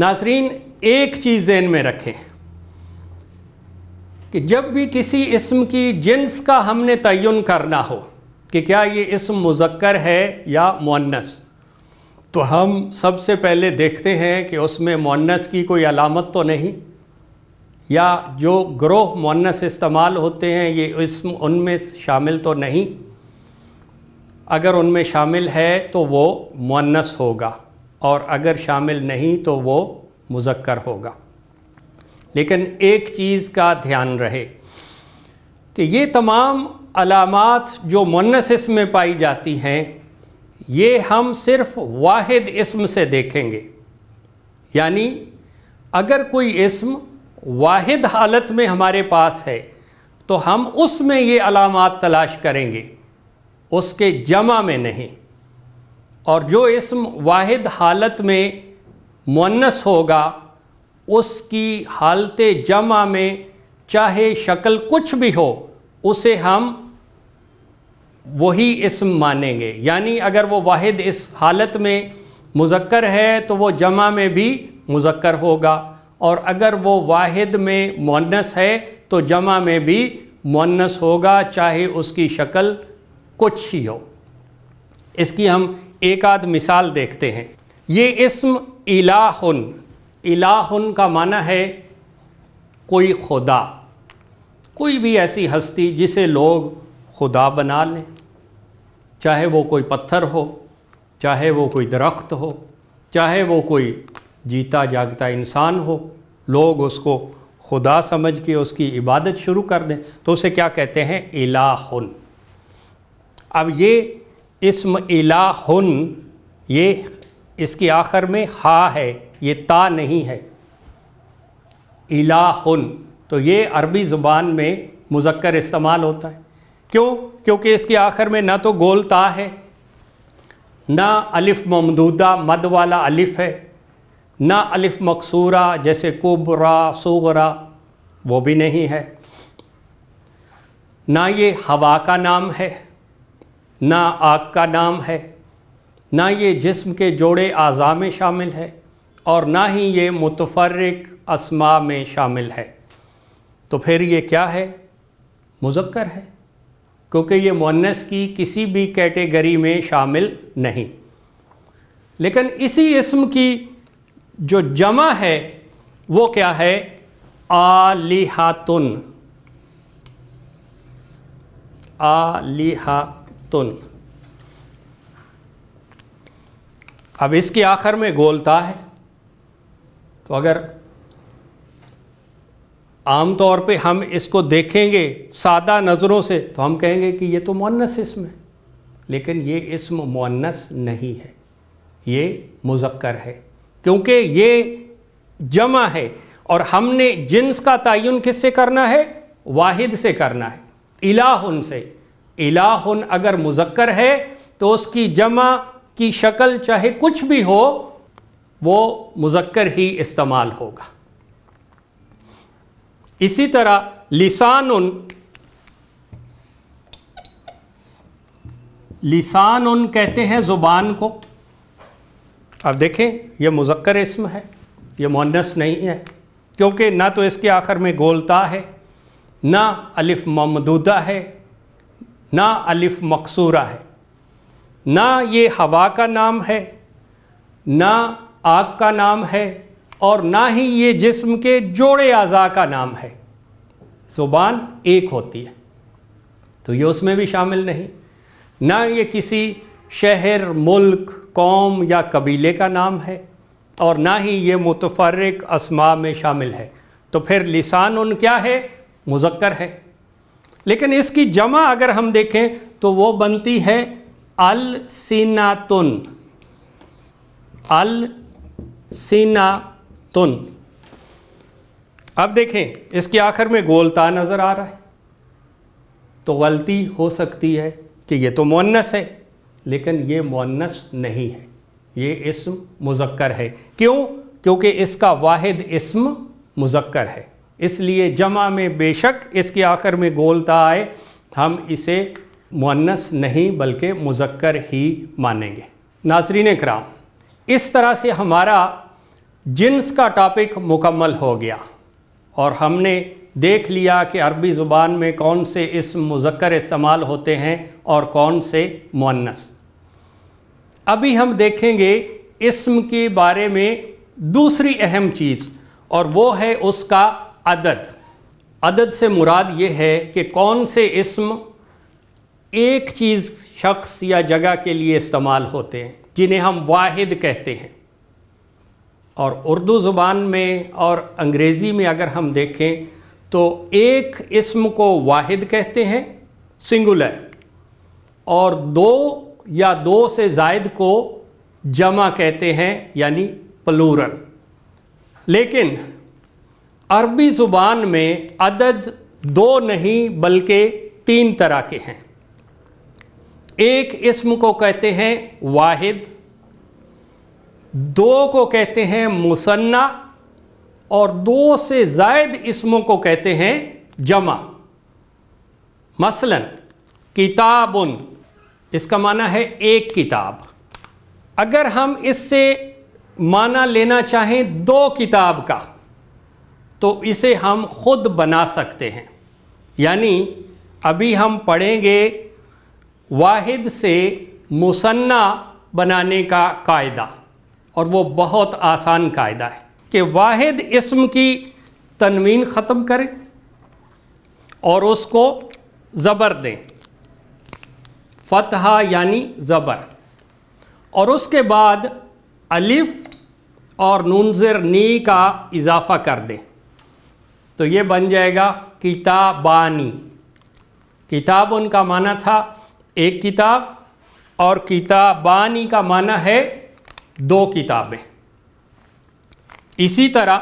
नासरीन एक चीज़ जहन में रखें कि जब भी किसी इसम की जिन्स का हमने तयन करना हो कि क्या ये इसम मुजक्कर है या मुन्नस तो हम सबसे पहले देखते हैं कि उसमें मुन्नस की कोई अलामत तो नहीं या जो ग्रोह मुन्नस इस्तेमाल होते हैं ये इसम उनमें शामिल तो नहीं अगर उनमें शामिल है तो वो मुन्नस होगा और अगर शामिल नहीं तो वो मुजक्कर होगा लेकिन एक चीज़ का ध्यान रहे कि ये तमाम अलामत जो मुन्नस में पाई जाती हैं ये हम सिर्फ वाहिद इसम से देखेंगे यानी अगर कोई इसम वाहिद हालत में हमारे पास है तो हम उसमें ये अलामत तलाश करेंगे उसके जमा में नहीं और जो इसम वाहिद हालत में मुनस होगा उसकी हालत जमा में चाहे शक्ल कुछ भी हो उसे हम वही इसम मानेंगे यानी अगर वो वाहिद इस हालत में मुजक्र है तो वो जमा में भी मुजक्र होगा और अगर वो वाहिद में मुनस है तो जमा में भी मुनस होगा चाहे उसकी शक्ल कुछ ही हो इसकी हम एक आध मिसाल देखते हैं ये इसम इलाहुन इलाहुन का माना है कोई खुदा कोई भी ऐसी हस्ती जिसे लोग खुदा बना लें चाहे वो कोई पत्थर हो चाहे वो कोई दरख्त हो चाहे वो कोई जीता जागता इंसान हो लोग उसको खुदा समझ के उसकी इबादत शुरू कर दें तो उसे क्या कहते हैं इलाहुन अब ये इसम इला हन ये इसके आखिर में हा है ये ता नहीं है इला हन तो ये अरबी ज़ुबान में मुजक्कर इस्तेमाल होता है क्यों क्योंकि इसके आखिर में ना तो गोल ता है ना अलिफ ममदूदा मद वाला अलिफ है ना अलिफ मकसूरा जैसे कुबरा सोगरा वो भी नहीं है ना ये हवा का नाम है ना आग का नाम है ना ये जिस्म के जोड़े अज़ा में शामिल है और ना ही ये मुतफरक असमा में शामिल है तो फिर ये क्या है मुजक्कर है क्योंकि ये मुनस की किसी भी कैटेगरी में शामिल नहीं लेकिन इसी इसम की जो जमा है वो क्या है आलिहातुन आलिहा तुल अब इसके आखिर में गोलता है तो अगर आमतौर पे हम इसको देखेंगे सादा नज़रों से तो हम कहेंगे कि ये तो मुनस इसम है लेकिन ये इसम मुन्नस नहीं है ये मुजक्कर है क्योंकि ये जमा है और हमने जिन्स का तयन किससे करना है वाहिद से करना है इलाह उनसे इलाहन अगर मुजक्कर है तो उसकी जमा की शक्ल चाहे कुछ भी हो वो मुजक्कर ही इस्तेमाल होगा इसी तरह लिसान लिसान उन कहते हैं ज़ुबान को अब देखें यह मुजक्कर इसम है यह मोनस नहीं है क्योंकि ना तो इसके आखिर में गोलता है ना अलिफ ममदूदा है ना अलिफ मकसूरा है ना ये हवा का नाम है ना आग का नाम है और ना ही ये जिस्म के जोड़े अज़ा का नाम है ज़ुबान एक होती है तो ये उसमें भी शामिल नहीं ना ये किसी शहर मुल्क कौम या कबीले का नाम है और ना ही ये मुतफरक असमा में शामिल है तो फिर लिसान उन क्या है मुजक्र है लेकिन इसकी जमा अगर हम देखें तो वो बनती है अल सीनातुन अल सीनातुन अब देखें इसके आखिर में गोलता नज़र आ रहा है तो गलती हो सकती है कि ये तो मोनस है लेकिन ये मोनस नहीं है ये इस्म मुजक्कर है क्यों क्योंकि इसका वाहिद इस्म मुजक्कर है इसलिए जमा में बेशक इसके आखिर में गोलता आए हम इसे मुन्नस नहीं बल्कि मुजक्कर ही मानेंगे नाजरीन कराम इस तरह से हमारा जिन्स का टॉपिक मुकम्मल हो गया और हमने देख लिया कि अरबी ज़ुबान में कौन से इसम मुजक्र इस्तेमाल होते हैं और कौन से मुन्नस अभी हम देखेंगे इसम के बारे में दूसरी अहम चीज़ और वो है उसका अदद अदद से मुराद ये है कि कौन से इसम एक चीज़ शख्स या जगह के लिए इस्तेमाल होते हैं जिन्हें हम वाहिद कहते हैं और उर्दू ज़ुबान में और अंग्रेज़ी में अगर हम देखें तो एक इसम को वाहिद कहते हैं सिंगुलर और दो या दो से जायद को जमा कहते हैं यानी प्लूरल लेकिन अरबी ज़ुबान में अदद दो नहीं बल्कि तीन तरह के हैं एक इसम को कहते हैं वाहिद दो को कहते हैं मुसन्ना और दो से जायद इस्मों को कहते हैं जमा मसलन उन इसका माना है एक किताब अगर हम इससे माना लेना चाहें दो किताब का तो इसे हम खुद बना सकते हैं यानी अभी हम पढ़ेंगे वाहिद से मुसन्ना बनाने का कायदा और वो बहुत आसान कायदा है कि वाहिद इसम की तनवीन ख़त्म करें और उसको ज़बर दें फतहा यानी ज़बर और उसके बाद अलिफ और नूनज़र नी का इजाफ़ा कर दें तो ये बन जाएगा किताबानी किताब उनका माना था एक किताब और किताबानी का माना है दो किताबें इसी तरह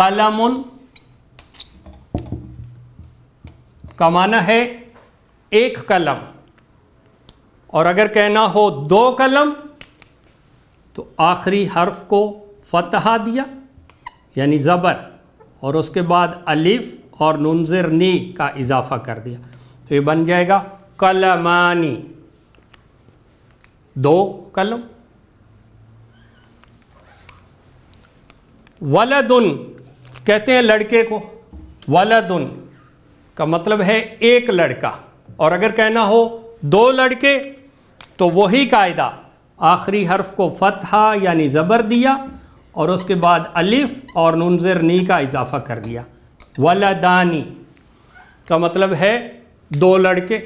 कलम का माना है एक कलम और अगर कहना हो दो कलम तो आखिरी हर्फ को फतहा दिया यानी ज़बर और उसके बाद अलिफ और नुनजर नी का इजाफा कर दिया तो ये बन जाएगा कलमानी दो कलम वलदुन कहते हैं लड़के को वलदुन का मतलब है एक लड़का और अगर कहना हो दो लड़के तो वही कायदा आखिरी हर्फ को फतहा यानी ज़बर दिया और उसके बाद अलिफ और नुनजर नी का इजाफा कर दिया वलदानी का मतलब है दो लड़के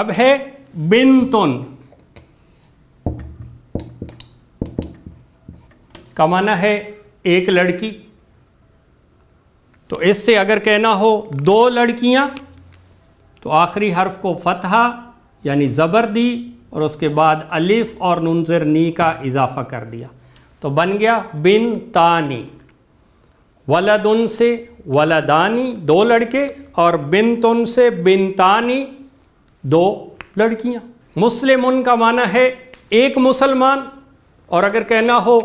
अब है बिन तुन का माना है एक लड़की तो इससे अगर कहना हो दो लड़कियां तो आखिरी हर्फ को फतहा यानी ज़बर दी और उसके बाद अलिफ और नुनजर नी का इजाफा कर दिया तो बन गया बिन तानी वलदुन से वलदानी दो लड़के और बिन तुन से बिन तानी दो लड़कियां मुस्लिम का माना है एक मुसलमान और अगर कहना हो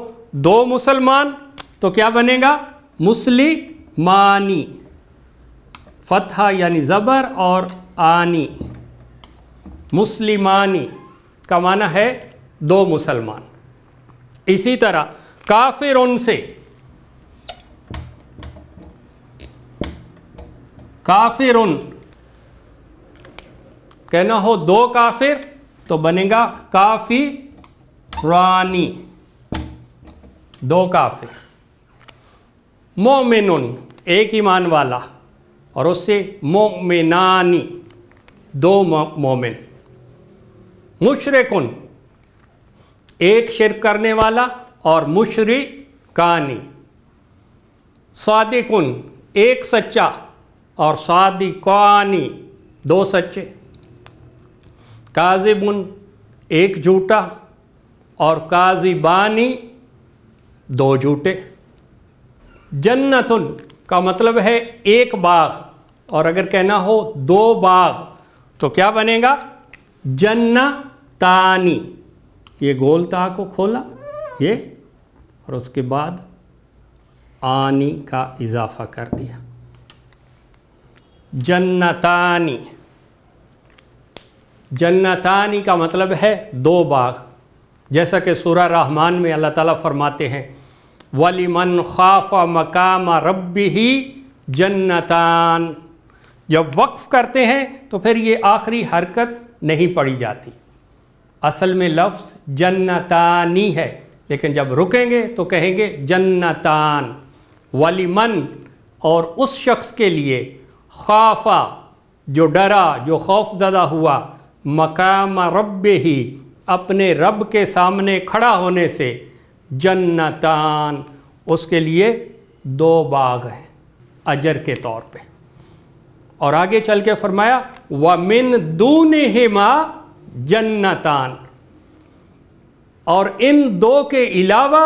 दो मुसलमान तो क्या बनेगा मानी फतहा यानी ज़बर और आनी मुस्लिमानी का माना है दो मुसलमान इसी तरह काफिर उनसे काफिर उन कहना हो दो काफिर तो बनेगा काफी रानी दो काफिर मोमिन एक ईमान वाला और उससे मोमिनानी दो मोमिन मुशरकुन एक शिर करने वाला और मुशरी कानी सादिकुन एक सच्चा और कानी दो सच्चे काजिबुन एक झूठा और काजिबानी दो झूठे जन्नतुन का मतलब है एक बाग और अगर कहना हो दो बाग तो क्या बनेगा जन्नतानी ये गोलता को खोला ये और उसके बाद आनी का इजाफा कर दिया जन्नतानी जन्नतानी का मतलब है दो बाग जैसा कि सूर्य रहमान में अल्लाह ताला फरमाते हैं वली मन खाफा मकाम रब्बी ही जन्नतान जब वक्फ़ करते हैं तो फिर ये आखिरी हरकत नहीं पड़ी जाती असल में लफ्ज़ जन्नतानी है लेकिन जब रुकेंगे तो कहेंगे जन्नतान वाली मन और उस शख्स के लिए खाफा जो डरा जो खौफ ज़दा हुआ मकाम रब ही अपने रब के सामने खड़ा होने से जन्नतान उसके लिए दो बाग हैं अजर के तौर पे और आगे चल के फरमाया व मिन दून हिमा जन्नतान और इन दो के अलावा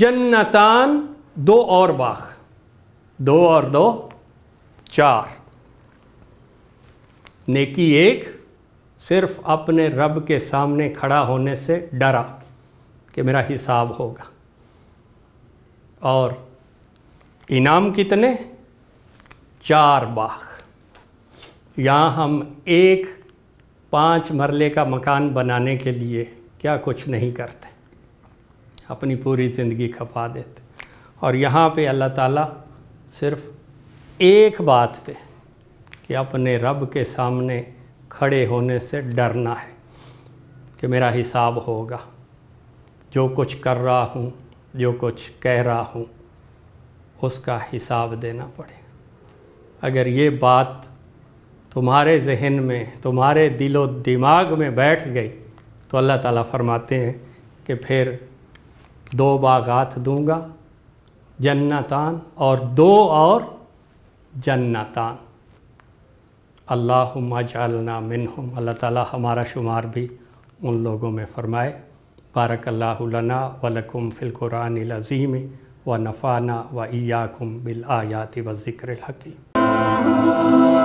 जन्नतान दो और बाग दो और दो चार नेकी एक सिर्फ अपने रब के सामने खड़ा होने से डरा कि मेरा हिसाब होगा और इनाम कितने चार बाग यहाँ हम एक पाँच मरले का मकान बनाने के लिए क्या कुछ नहीं करते अपनी पूरी ज़िंदगी खपा देते और यहाँ पे अल्लाह ताला सिर्फ एक बात पे कि अपने रब के सामने खड़े होने से डरना है कि मेरा हिसाब होगा जो कुछ कर रहा हूँ जो कुछ कह रहा हूँ उसका हिसाब देना पड़े अगर ये बात तुम्हारे जहन में तुम्हारे दिलो दिमाग में बैठ गई तो अल्लाह ताला फरमाते हैं कि फिर दो बागात दूंगा जन्नतान और दो और जन्नतान अल्लाहुम्मा जालना मिनहुम अल्लाह ताला हमारा शुमार भी उन लोगों में फ़रमाए बारक अल्लाहना वलकुम फ़िलकुरान अज़ीम व नफ़ाना व इयाकुम बिल आयाति व ज़िक्र हकीम